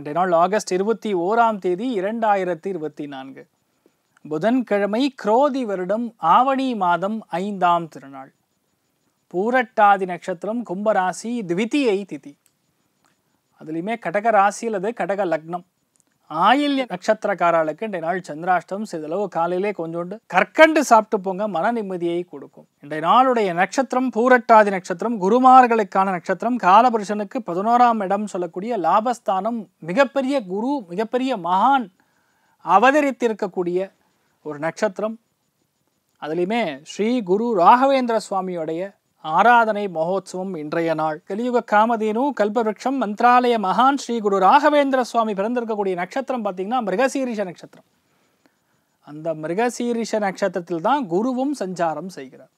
இன்றைய நாள் ஆகஸ்ட் இருபத்தி ஓராம் தேதி இரண்டாயிரத்தி இருபத்தி நான்கு புதன்கிழமை குரோதி வருடம் ஆவணி மாதம் ஐந்தாம் திருநாள் பூரட்டாதி நட்சத்திரம் கும்பராசி திவித்தியை திதி அதுலேயுமே கடக ராசியில் அது கடக லக்னம் ஆயில்ய நட்சத்திரக்காரர்களுக்கு இன்றைய நாள் சந்திராஷ்டம் சிறிதளவு காலையிலே கொஞ்சோண்டு கற்கண்டு சாப்பிட்டு போங்க மன நிம்மதியை கொடுக்கும் இன்றைய நாளுடைய நட்சத்திரம் பூரட்டாதி நட்சத்திரம் குருமார்களுக்கான நட்சத்திரம் காலபுருஷனுக்கு பதினோராம் இடம் சொல்லக்கூடிய லாபஸ்தானம் மிகப்பெரிய குரு மிகப்பெரிய மகான் அவதரித்திருக்கக்கூடிய ஒரு நட்சத்திரம் அதுலேயுமே ஸ்ரீ குரு ராகவேந்திர சுவாமியுடைய ஆராதனை மகோத்சவம் இன்றைய நாள் கலியுக காமதேனு கல்பவிருஷம் மந்திராலய மகான் ஸ்ரீ குரு ராகவேந்திர சுவாமி பிறந்திருக்கக்கூடிய நட்சத்திரம் பார்த்தீங்கன்னா மிருகசீரிஷ நட்சத்திரம் அந்த மிருகசீரிஷ நட்சத்திரத்தில் தான் குருவும் சஞ்சாரம் செய்கிறார்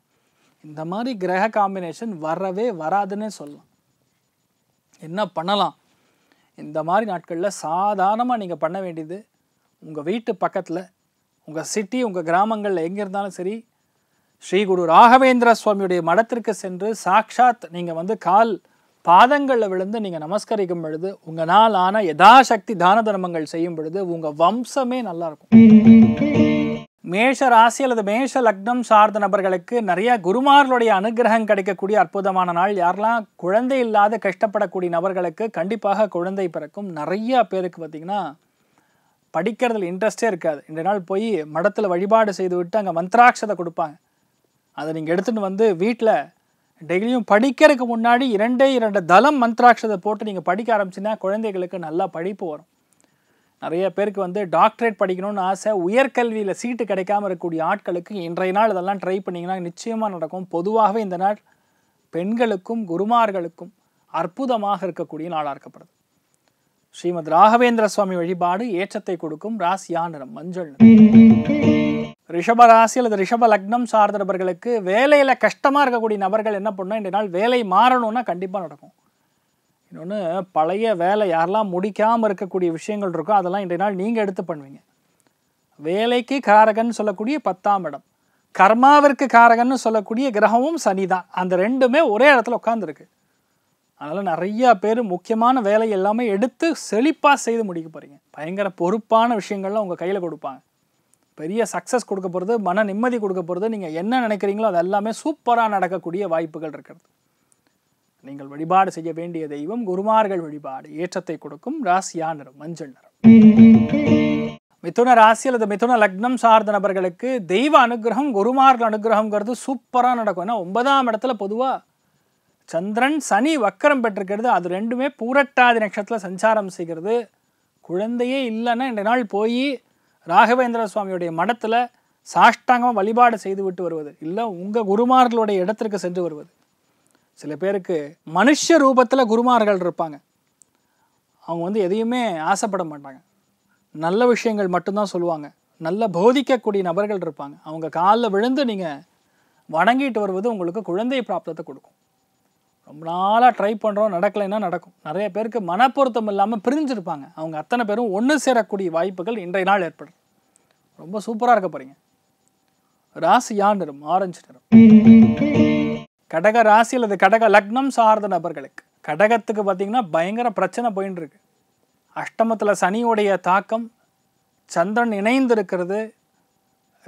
இந்த மாதிரி கிரக காம்பினேஷன் வரவே வராதுன்னே சொல்லலாம் என்ன பண்ணலாம் இந்த மாதிரி நாட்களில் சாதாரணமாக நீங்கள் பண்ண வேண்டியது உங்கள் வீட்டு பக்கத்தில் உங்கள் சிட்டி உங்கள் கிராமங்களில் எங்கே இருந்தாலும் சரி ஸ்ரீ குரு ராகவேந்திர சுவாமியுடைய மடத்திற்கு சென்று சாக்ஷாத் நீங்கள் வந்து கால் பாதங்களில் விழுந்து நீங்கள் நமஸ்கரிக்கும் பொழுது உங்கள் நாளான ஆன யதாசக்தி தான தர்மங்கள் செய்யும் பொழுது உங்கள் வம்சமே நல்லாயிருக்கும் மேஷ ராசி அல்லது மேஷ லக்னம் சார்ந்த நபர்களுக்கு நிறைய குருமார்களுடைய அனுகிரகம் கிடைக்கக்கூடிய அற்புதமான நாள் யாரெல்லாம் குழந்தை இல்லாத கஷ்டப்படக்கூடிய நபர்களுக்கு கண்டிப்பாக குழந்தை பிறக்கும் நிறைய பேருக்கு பார்த்திங்கன்னா படிக்கிறதுல இன்ட்ரெஸ்டே இருக்காது இந்த நாள் போய் மடத்தில் வழிபாடு செய்து விட்டு அங்கே மந்திராட்சதை கொடுப்பாங்க அதை நீங்கள் எடுத்துகிட்டு வந்து வீட்டில் டெய்லியும் படிக்கிறதுக்கு முன்னாடி இரண்டே இரண்டு தளம் மந்திராட்சதை போட்டு நீங்கள் படிக்க ஆரம்பிச்சுன்னா குழந்தைகளுக்கு நல்லா படிப்பு வரும் நிறைய பேருக்கு வந்து டாக்டரேட் படிக்கணும்னு ஆசை உயர்கல்வியில் சீட்டு கிடைக்காம இருக்கக்கூடிய ஆட்களுக்கு இன்றைய நாள் இதெல்லாம் ட்ரை பண்ணிங்கன்னா நிச்சயமாக நடக்கும் பொதுவாகவே இந்த நாள் பெண்களுக்கும் குருமார்களுக்கும் அற்புதமாக இருக்கக்கூடிய நாளாக இருக்கப்படுது ஸ்ரீமத் ராகவேந்திர சுவாமி வழிபாடு ஏற்றத்தை கொடுக்கும் ராசியா நிறம் மஞ்சள் ரிஷப ராசி அல்லது ரிஷப லக்னம் சார்ந்த நபர்களுக்கு வேலையில் கஷ்டமாக இருக்கக்கூடிய நபர்கள் என்ன பண்ணால் இந்த நாள் வேலை மாறணும்னா கண்டிப்பாக நடக்கும் இன்னொன்று பழைய வேலை யாரெல்லாம் முடிக்காமல் இருக்கக்கூடிய விஷயங்கள் இருக்கோ அதெல்லாம் இன்றைய நாள் நீங்கள் எடுத்து பண்ணுவீங்க வேலைக்கு காரகன் சொல்லக்கூடிய பத்தாம் இடம் கர்மாவிற்கு காரகன்னு சொல்லக்கூடிய கிரகமும் சனி தான் அந்த ரெண்டுமே ஒரே இடத்துல உட்காந்துருக்கு அதனால் நிறையா பேர் முக்கியமான வேலை எல்லாமே எடுத்து செழிப்பாக செய்து முடிக்க போகிறீங்க பயங்கர பொறுப்பான விஷயங்கள்லாம் உங்கள் கையில் கொடுப்பாங்க பெரிய சக்ஸஸ் கொடுக்க போகிறது மன நிம்மதி கொடுக்க போகிறது நீங்கள் என்ன நினைக்கிறீங்களோ அது எல்லாமே சூப்பராக நடக்கக்கூடிய வாய்ப்புகள் இருக்கிறது நீங்கள் வழிபாடு செய்ய வேண்டிய தெய்வம் குருமார்கள் வழிபாடு ஏற்றத்தை கொடுக்கும் ராசியா நிறம் மஞ்சள் நிறம் மிதுன ராசி அல்லது மிதுன லக்னம் சார்ந்த நபர்களுக்கு தெய்வ அனுகிரகம் குருமார்கள் அனுகிரகங்கிறது சூப்பராக நடக்கும் ஏன்னா ஒன்பதாம் இடத்துல பொதுவாக சந்திரன் சனி வக்கரம் பெற்றிருக்கிறது அது ரெண்டுமே பூரட்டாதி நட்சத்திரத்தில் சஞ்சாரம் செய்கிறது குழந்தையே இல்லைன்னா இந்த நாள் போய் ராகவேந்திர சுவாமியுடைய மடத்தில் சாஷ்டாங்கமாக வழிபாடு செய்து விட்டு வருவது இல்லை உங்கள் குருமார்களுடைய இடத்திற்கு சென்று வருவது சில பேருக்கு மனுஷ ரூபத்தில் குருமார்கள் இருப்பாங்க அவங்க வந்து எதையுமே ஆசைப்பட மாட்டாங்க நல்ல விஷயங்கள் மட்டும்தான் சொல்லுவாங்க நல்ல போதிக்கக்கூடிய நபர்கள் இருப்பாங்க அவங்க காலில் விழுந்து நீங்கள் வணங்கிட்டு வருவது உங்களுக்கு குழந்தை பிராப்தத்தை கொடுக்கும் ரொம்ப நாளாக ட்ரை பண்ணுறோம் நடக்கலைன்னா நடக்கும் நிறைய பேருக்கு மனப்பொருத்தம் இல்லாமல் பிரிஞ்சிருப்பாங்க அவங்க அத்தனை பேரும் ஒன்று சேரக்கூடிய வாய்ப்புகள் இன்றைய நாள் ஏற்படும் ரொம்ப சூப்பராக இருக்க போகிறீங்க யா நிறம் ஆரஞ்சு நிறம் கடக ராசி அல்லது கடக லக்னம் சார்ந்த நபர்களுக்கு கடகத்துக்கு பார்த்தீங்கன்னா பயங்கர பிரச்சனை போயின்னு இருக்கு அஷ்டமத்தில் சனியுடைய தாக்கம் சந்திரன் இணைந்து இருக்கிறது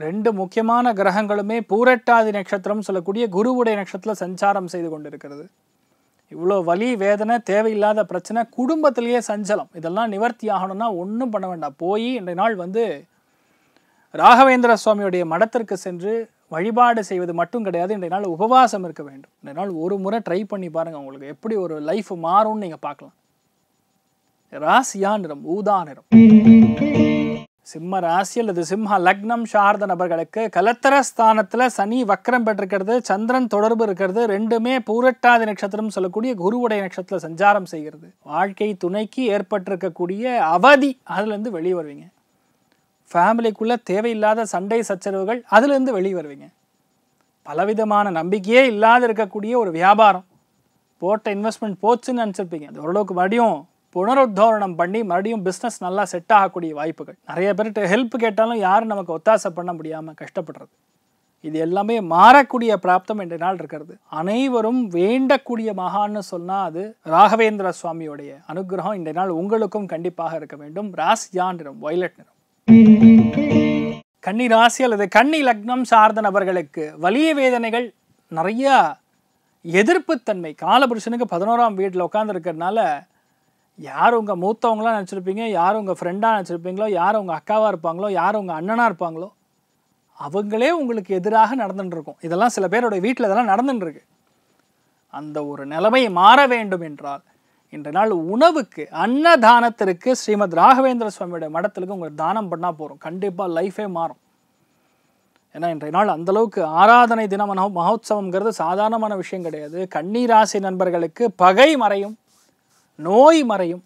ரெண்டு முக்கியமான கிரகங்களுமே பூரட்டாதி நட்சத்திரம் சொல்லக்கூடிய குருவுடைய நட்சத்திரத்தில் சஞ்சாரம் செய்து கொண்டிருக்கிறது இவ்வளோ வலி வேதனை தேவையில்லாத பிரச்சனை குடும்பத்திலேயே சஞ்சலம் இதெல்லாம் நிவர்த்தி ஆகணும்னா ஒன்றும் பண்ண வேண்டாம் போய் இன்றைய நாள் வந்து ராகவேந்திர சுவாமியுடைய மடத்திற்கு சென்று வழிபாடு செய்வது மட்டும் கிடையாது இன்றைய நாள் உபவாசம் இருக்க வேண்டும் இன்றைய நாள் ஒரு முறை ட்ரை பண்ணி பாருங்கள் உங்களுக்கு எப்படி ஒரு லைஃப் மாறும்னு நீங்கள் பார்க்கலாம் ராசியா நிறம் ஊதா நிறம் சிம்ம ராசி அல்லது சிம்ம லக்னம் சார்ந்த நபர்களுக்கு கலத்தர ஸ்தானத்தில் சனி வக்கரம் பெற்றிருக்கிறது சந்திரன் தொடர்பு இருக்கிறது ரெண்டுமே பூரட்டாதி நட்சத்திரம் சொல்லக்கூடிய குருவுடைய நட்சத்திரத்தில் சஞ்சாரம் செய்கிறது வாழ்க்கை துணைக்கு ஏற்பட்டிருக்கக்கூடிய அவதி அதுலேருந்து வெளியே வருவீங்க ஃபேமிலிக்குள்ளே தேவையில்லாத சண்டை சச்சரவுகள் அதிலிருந்து வெளியே வருவீங்க பலவிதமான நம்பிக்கையே இல்லாத இருக்கக்கூடிய ஒரு வியாபாரம் போட்ட இன்வெஸ்ட்மெண்ட் போச்சுன்னு நினச்சிருப்பீங்க அது ஓரளவுக்கு மறுபடியும் புனருத்தோரணம் பண்ணி மறுபடியும் பிஸ்னஸ் நல்லா செட் ஆகக்கூடிய வாய்ப்புகள் நிறைய பேர்கிட்ட ஹெல்ப் கேட்டாலும் யாரும் நமக்கு ஒத்தாசை பண்ண முடியாமல் கஷ்டப்படுறது இது எல்லாமே மாறக்கூடிய பிராப்தம் என்ற நாள் இருக்கிறது அனைவரும் வேண்டக்கூடிய மகான்னு சொன்னால் அது ராகவேந்திர சுவாமியுடைய அனுகிரகம் இந்த நாள் உங்களுக்கும் கண்டிப்பாக இருக்க வேண்டும் ராசியான் நிறம் வயலட் நிறம் கன்னி ராசி அல்லது கன்னி லக்னம் சார்ந்த நபர்களுக்கு வலிய வேதனைகள் நிறையா எதிர்ப்புத்தன்மை காலபுருஷனுக்கு பதினோராம் வீட்டில் உட்காந்துருக்கிறதுனால யார் உங்கள் மூத்தவங்களாக நினச்சிருப்பீங்க யார் உங்கள் ஃப்ரெண்டாக நினச்சிருப்பீங்களோ யார் உங்கள் அக்காவாக இருப்பாங்களோ யார் உங்கள் அண்ணனாக இருப்பாங்களோ அவங்களே உங்களுக்கு எதிராக நடந்துட்டுருக்கும் இதெல்லாம் சில பேருடைய வீட்டில் இதெல்லாம் நடந்துட்டுருக்கு அந்த ஒரு நிலைமை மாற வேண்டும் என்றால் இன்று நாள் உணவுக்கு அன்னதானத்திற்கு ஸ்ரீமத் ராகவேந்திர சுவாமியோட மடத்திற்கு உங்களுக்கு தானம் பண்ணால் போகிறோம் கண்டிப்பாக லைஃபே மாறும் ஏன்னா இன்றைய நாள் அந்தளவுக்கு ஆராதனை தின மனோ மகோத்சவங்கிறது சாதாரணமான விஷயம் கிடையாது கண்ணீராசி நண்பர்களுக்கு பகை மறையும் நோய் மறையும்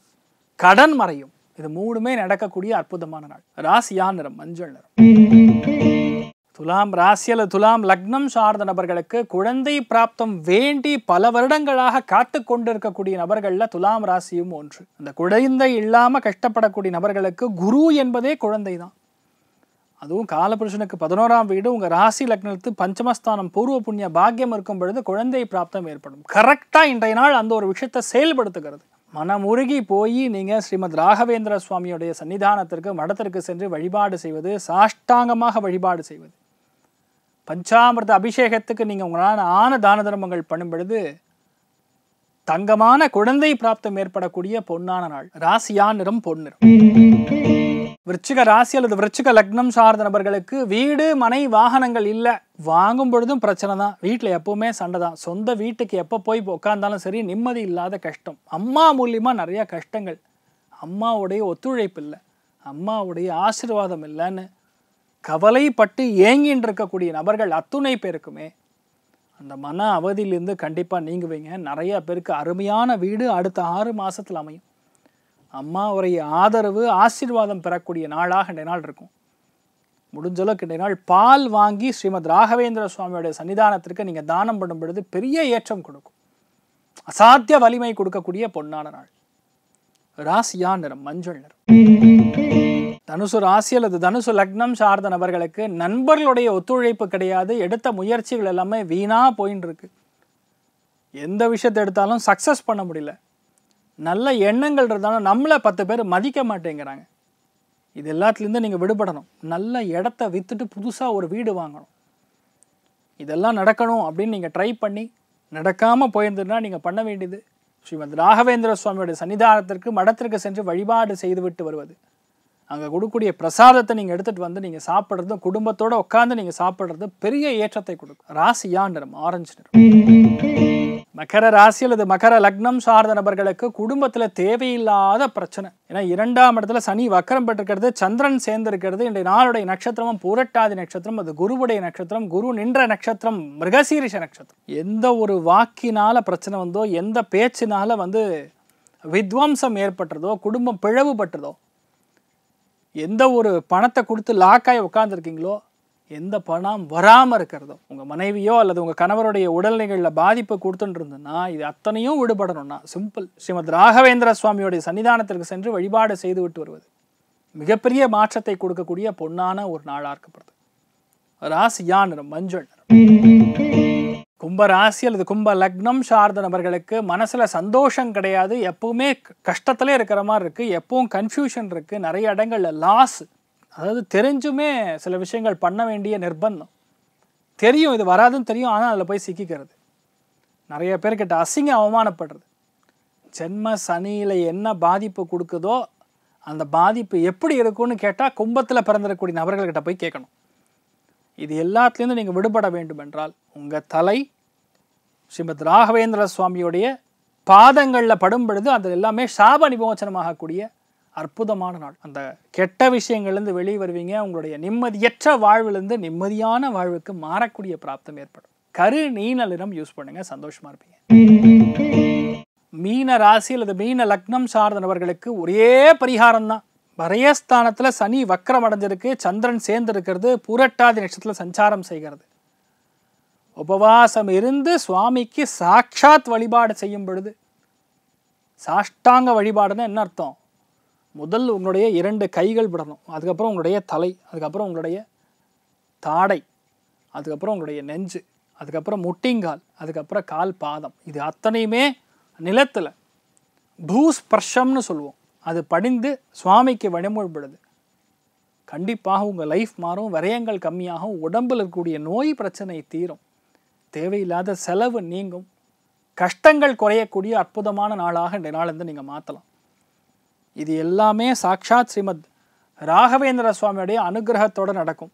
கடன் மறையும் இது மூணுமே நடக்கக்கூடிய அற்புதமான நாள் ராசியா நிறம் மஞ்சள் நிறம் துலாம் ராசி அல்லது துலாம் லக்னம் சார்ந்த நபர்களுக்கு குழந்தை பிராப்தம் வேண்டி பல வருடங்களாக காத்து கொண்டிருக்கக்கூடிய நபர்களில் துலாம் ராசியும் ஒன்று அந்த குழந்தை இல்லாமல் கஷ்டப்படக்கூடிய நபர்களுக்கு குரு என்பதே குழந்தை தான் அதுவும் காலபுருஷனுக்கு பதினோராம் வீடு உங்கள் ராசி லக்னத்து பஞ்சமஸ்தானம் பூர்வ புண்ணிய பாக்கியம் இருக்கும் பொழுது குழந்தை பிராப்தம் ஏற்படும் கரெக்டாக இன்றைய நாள் அந்த ஒரு விஷயத்தை செயல்படுத்துகிறது மனமுருகி போய் நீங்கள் ஸ்ரீமத் ராகவேந்திர சுவாமியுடைய சன்னிதானத்திற்கு மடத்திற்கு சென்று வழிபாடு செய்வது சாஷ்டாங்கமாக வழிபாடு செய்வது பஞ்சாமிரத அபிஷேகத்துக்கு நீங்கள் உங்களால் ஆன தான தர்மங்கள் பண்ணும் பொழுது தங்கமான குழந்தை பிராப்தம் ஏற்படக்கூடிய பொன்னான நாள் ராசியா நிறம் பொன்னிறம் விருச்சிக ராசி அல்லது விருச்சிக லக்னம் சார்ந்த நபர்களுக்கு வீடு மனை வாகனங்கள் இல்லை வாங்கும் பொழுதும் பிரச்சனை தான் வீட்டில் எப்பவுமே சண்டை தான் சொந்த வீட்டுக்கு எப்போ போய் உட்காந்தாலும் சரி நிம்மதி இல்லாத கஷ்டம் அம்மா மூலியமாக நிறையா கஷ்டங்கள் அம்மாவுடைய ஒத்துழைப்பு இல்லை அம்மாவுடைய ஆசீர்வாதம் இல்லைன்னு கவலைப்பட்டு ஏங்கின்னு இருக்கக்கூடிய நபர்கள் அத்துணை பேருக்குமே அந்த மன அவதியிலிருந்து கண்டிப்பாக நீங்குவீங்க நிறையா பேருக்கு அருமையான வீடு அடுத்த ஆறு மாதத்தில் அமையும் அம்மாவுடைய ஆதரவு ஆசீர்வாதம் பெறக்கூடிய நாளாக இன்றைய நாள் இருக்கும் முடிஞ்சளவுக்கு இன்றைய நாள் பால் வாங்கி ஸ்ரீமத் ராகவேந்திர சுவாமியோடைய சன்னிதானத்திற்கு நீங்கள் தானம் பண்ணும் பொழுது பெரிய ஏற்றம் கொடுக்கும் அசாத்திய வலிமை கொடுக்கக்கூடிய பொன்னான நாள் ராசியா நிறம் மஞ்சள் நிறம் தனுசு ராசி அல்லது தனுசு லக்னம் சார்ந்த நபர்களுக்கு நண்பர்களுடைய ஒத்துழைப்பு கிடையாது எடுத்த முயற்சிகள் எல்லாமே வீணாக போயின்னு இருக்கு எந்த விஷயத்தை எடுத்தாலும் சக்ஸஸ் பண்ண முடியல நல்ல எண்ணங்கள் இருந்தாலும் நம்மளை பத்து பேர் மதிக்க மாட்டேங்கிறாங்க இது எல்லாத்துலேருந்து நீங்கள் விடுபடணும் நல்ல இடத்த விற்றுட்டு புதுசாக ஒரு வீடு வாங்கணும் இதெல்லாம் நடக்கணும் அப்படின்னு நீங்கள் ட்ரை பண்ணி நடக்காமல் போயிருந்ததுன்னா நீங்கள் பண்ண வேண்டியது ஸ்ரீமத் ராகவேந்திர சுவாமியோட சன்னிதானத்திற்கு மடத்திற்கு சென்று வழிபாடு செய்து விட்டு வருவது அங்கே கொடுக்கக்கூடிய பிரசாதத்தை நீங்கள் எடுத்துகிட்டு வந்து நீங்கள் சாப்பிட்றது குடும்பத்தோடு உட்காந்து நீங்கள் சாப்பிட்றது பெரிய ஏற்றத்தை கொடுக்கும் ராசியா நிறம் ஆரஞ்சு நிறம் மகர ராசி அல்லது மகர லக்னம் சார்ந்த நபர்களுக்கு குடும்பத்தில் தேவையில்லாத பிரச்சனை ஏன்னா இரண்டாம் இடத்துல சனி வக்கரம் பெற்றிருக்கிறது சந்திரன் சேர்ந்திருக்கிறது இன்றைய நாளுடைய நட்சத்திரமும் பூரட்டாதி நட்சத்திரம் அது குருவுடைய நட்சத்திரம் குரு நின்ற நட்சத்திரம் மிருகசீரிஷ நட்சத்திரம் எந்த ஒரு வாக்கினால பிரச்சனை வந்தோ எந்த பேச்சினால வந்து வித்வம்சம் ஏற்பட்டதோ குடும்பம் பிளவுபட்டதோ எந்த ஒரு பணத்தை கொடுத்து லாக்காய் உட்காந்துருக்கீங்களோ எந்த பணம் வராமல் இருக்கிறதோ உங்கள் மனைவியோ அல்லது உங்கள் கணவருடைய உடல்நிலைகளில் பாதிப்பு கொடுத்துட்டு இருந்ததுன்னா இது அத்தனையும் விடுபடணும்னா சிம்பிள் ஸ்ரீமத் ராகவேந்திர சுவாமியோடைய சன்னிதானத்திற்கு சென்று வழிபாடு செய்து விட்டு வருவது மிகப்பெரிய மாற்றத்தை கொடுக்கக்கூடிய பொன்னான ஒரு நாளாக இருக்கப்படுது ராசியான மஞ்சள் நிறம் கும்ப ராசி அல்லது கும்ப லக்னம் சார்ந்த நபர்களுக்கு மனசில் சந்தோஷம் கிடையாது எப்பவுமே கஷ்டத்திலே இருக்கிற மாதிரி இருக்குது எப்பவும் கன்ஃபியூஷன் இருக்குது நிறைய இடங்களில் லாஸ் அதாவது தெரிஞ்சுமே சில விஷயங்கள் பண்ண வேண்டிய நிர்பந்தம் தெரியும் இது வராதுன்னு தெரியும் ஆனால் அதில் போய் சிக்கிக்கிறது நிறைய பேர்கிட்ட அசிங்க அவமானப்படுறது ஜென்ம சனியில் என்ன பாதிப்பு கொடுக்குதோ அந்த பாதிப்பு எப்படி இருக்குன்னு கேட்டால் கும்பத்தில் பிறந்திருக்கக்கூடிய நபர்கள்கிட்ட போய் கேட்கணும் இது எல்லாத்துலேருந்து நீங்கள் விடுபட வேண்டும் என்றால் உங்கள் தலை ஸ்ரீமத் ராகவேந்திர சுவாமியுடைய பாதங்களில் படும் பொழுது அதில் எல்லாமே சாப நிமோச்சனமாகக்கூடிய அற்புதமான நாள் அந்த கெட்ட விஷயங்கள்லேருந்து வெளியே வருவீங்க உங்களுடைய நிம்மதியற்ற வாழ்விலிருந்து நிம்மதியான வாழ்வுக்கு மாறக்கூடிய பிராப்தம் ஏற்படும் கரு நீனலிடம் யூஸ் பண்ணுங்க சந்தோஷமா இருப்பீங்க மீன ராசி அல்லது மீன லக்னம் சார்ந்த நபர்களுக்கு ஒரே பரிகாரம் தான் வரையஸ்தானத்தில் சனி வக்கரம் அடைஞ்சிருக்கு சந்திரன் இருக்கிறது புரட்டாதி நட்சத்திரத்தில் சஞ்சாரம் செய்கிறது உபவாசம் இருந்து சுவாமிக்கு சாட்சாத் வழிபாடு செய்யும் பொழுது சாஷ்டாங்க வழிபாடுன்னு என்ன அர்த்தம் முதல் உங்களுடைய இரண்டு கைகள் விடணும் அதுக்கப்புறம் உங்களுடைய தலை அதுக்கப்புறம் உங்களுடைய தாடை அதுக்கப்புறம் உங்களுடைய நெஞ்சு அதுக்கப்புறம் முட்டிங்கால் அதுக்கப்புறம் கால் பாதம் இது அத்தனையுமே நிலத்தில் பூஸ்பர்ஷம்னு சொல்லுவோம் அது படிந்து சுவாமிக்கு வழிமுறைப்படுது கண்டிப்பாக உங்கள் லைஃப் மாறும் விரயங்கள் கம்மியாகும் உடம்பில் இருக்கக்கூடிய நோய் பிரச்சனை தீரும் தேவையில்லாத செலவு நீங்கும் கஷ்டங்கள் குறையக்கூடிய அற்புதமான நாளாக இந்த நாளிலிருந்து நீங்கள் மாற்றலாம் இது எல்லாமே சாக்ஷாத் ஸ்ரீமத் ராகவேந்திர சுவாமியுடைய அனுகிரகத்தோடு நடக்கும்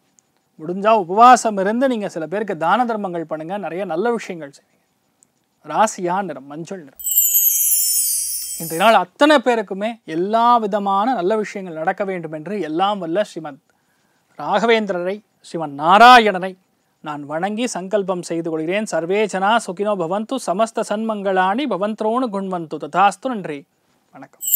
முடிஞ்சால் உபவாசம் இருந்து நீங்கள் சில பேருக்கு தான தர்மங்கள் பண்ணுங்கள் நிறைய நல்ல விஷயங்கள் செய்வீங்க ராசியா நிறம் மஞ்சள் நிறம் இந்த நாள் அத்தனை பேருக்குமே எல்லா விதமான நல்ல விஷயங்கள் நடக்க வேண்டும் என்று எல்லாம் வல்ல ஸ்ரீமத் ராகவேந்திரரை ஸ்ரீமன் நாராயணனை நான் வணங்கி சங்கல்பம் செய்து கொள்கிறேன் சர்வே ஜனா சுகினோ பவந்து சமஸ்த சன்மங்களானி பவந்த்ரோனு குண்வந்து ததாஸ்து நன்றி வணக்கம்